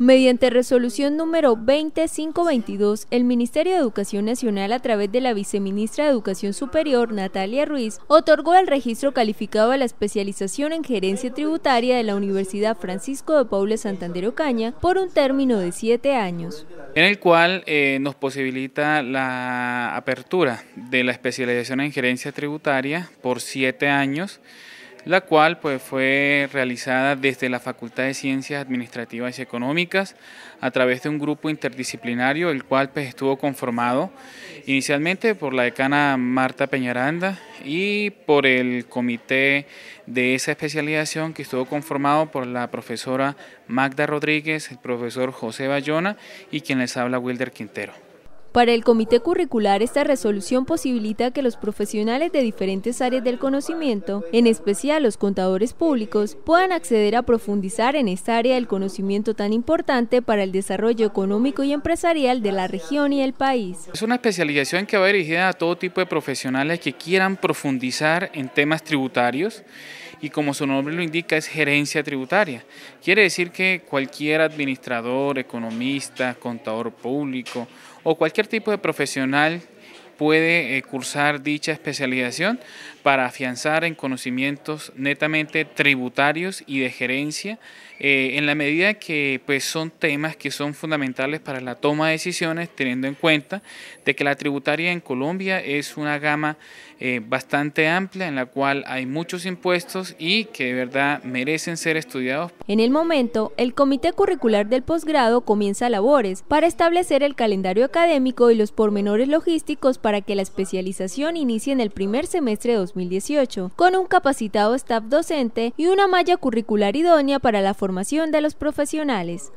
Mediante resolución número 20522, el Ministerio de Educación Nacional, a través de la viceministra de Educación Superior, Natalia Ruiz, otorgó el registro calificado a la especialización en gerencia tributaria de la Universidad Francisco de Paula Santander Ocaña por un término de siete años. En el cual eh, nos posibilita la apertura de la especialización en gerencia tributaria por siete años la cual pues, fue realizada desde la Facultad de Ciencias Administrativas y Económicas a través de un grupo interdisciplinario, el cual pues, estuvo conformado inicialmente por la decana Marta Peñaranda y por el comité de esa especialización que estuvo conformado por la profesora Magda Rodríguez, el profesor José Bayona y quien les habla Wilder Quintero. Para el comité curricular, esta resolución posibilita que los profesionales de diferentes áreas del conocimiento, en especial los contadores públicos, puedan acceder a profundizar en esta área del conocimiento tan importante para el desarrollo económico y empresarial de la región y el país. Es una especialización que va dirigida a todo tipo de profesionales que quieran profundizar en temas tributarios y como su nombre lo indica es gerencia tributaria. Quiere decir que cualquier administrador, economista, contador público o cualquier tipo de profesional puede eh, cursar dicha especialización para afianzar en conocimientos netamente tributarios y de gerencia, eh, en la medida que pues, son temas que son fundamentales para la toma de decisiones, teniendo en cuenta de que la tributaria en Colombia es una gama eh, bastante amplia en la cual hay muchos impuestos y que de verdad merecen ser estudiados. En el momento, el Comité Curricular del Posgrado comienza labores para establecer el calendario académico y los pormenores logísticos para para que la especialización inicie en el primer semestre de 2018, con un capacitado staff docente y una malla curricular idónea para la formación de los profesionales.